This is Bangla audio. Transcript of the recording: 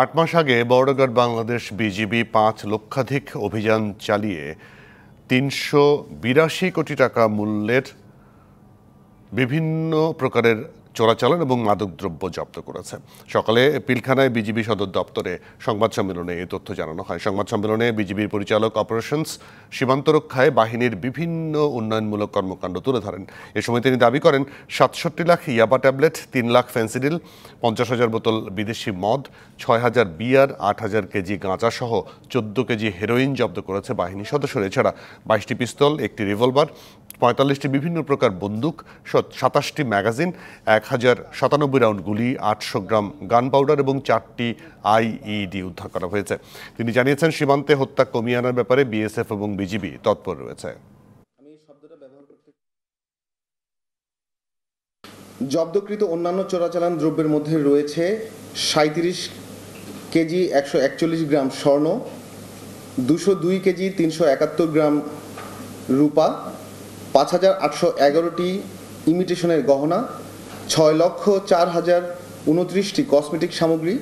আট মাস আগে বড়গড় বাংলাদেশ বিজিবি পাঁচ লক্ষাধিক অভিযান চালিয়ে তিনশো বিরাশি কোটি টাকা মূল্যের বিভিন্ন প্রকারের চোরাচালান এবং মাদকদ্রব্য জব্দ করেছে সকালে পিলখানায় বিজিবি সদর দপ্তরে সংবাদ সম্মেলনে এ তথ্য জানানো হয় সংবাদ সম্মেলনে বিজিবির পরিচালক অপারেশনস সীমান্ত রক্ষায় বাহিনীর বিভিন্ন উন্নয়নমূলক কর্মকাণ্ড তুলে ধরেন এ সময় তিনি দাবি করেন সাতষট্টি লাখ ইয়াবা ট্যাবলেট তিন লাখ ফেন্সিডিল পঞ্চাশ হাজার বোতল বিদেশি মদ ছয় হাজার বিয়ার আট হাজার কেজি গাঁজা সহ চোদ্দ কেজি হেরোইন জব্দ করেছে বাহিনী সদস্যরা এছাড়া বাইশটি পিস্তল একটি রিভলভার পঁয়তাল্লিশটি বিভিন্ন প্রকার বন্দুক সাতাশটি ম্যাগাজিন এক হাজার সাতানব্বই রাউন্ড গুলি আটশো গ্রাম গান পাউডার এবং চারটি আইইডি উদ্ধার করা হয়েছে তিনি জানিয়েছেন সীমান্তে হত্যা কমিয়ে আনার ব্যাপারে বিএসএফ এবং বিজিবি তৎপর রয়েছে জব্দকৃত অন্যান্য চোরাচালান দ্রব্যের মধ্যে রয়েছে সাঁত্রিশ কেজি একশো একচল্লিশ গ্রাম স্বর্ণ দুশো দুই কেজি তিনশো একাত্তর গ্রাম রূপা পাঁচ হাজার আটশো এগারোটি ইমিটেশনের গহনা ছয় লক্ষ চার হাজার উনত্রিশটি কসমেটিক সামগ্রী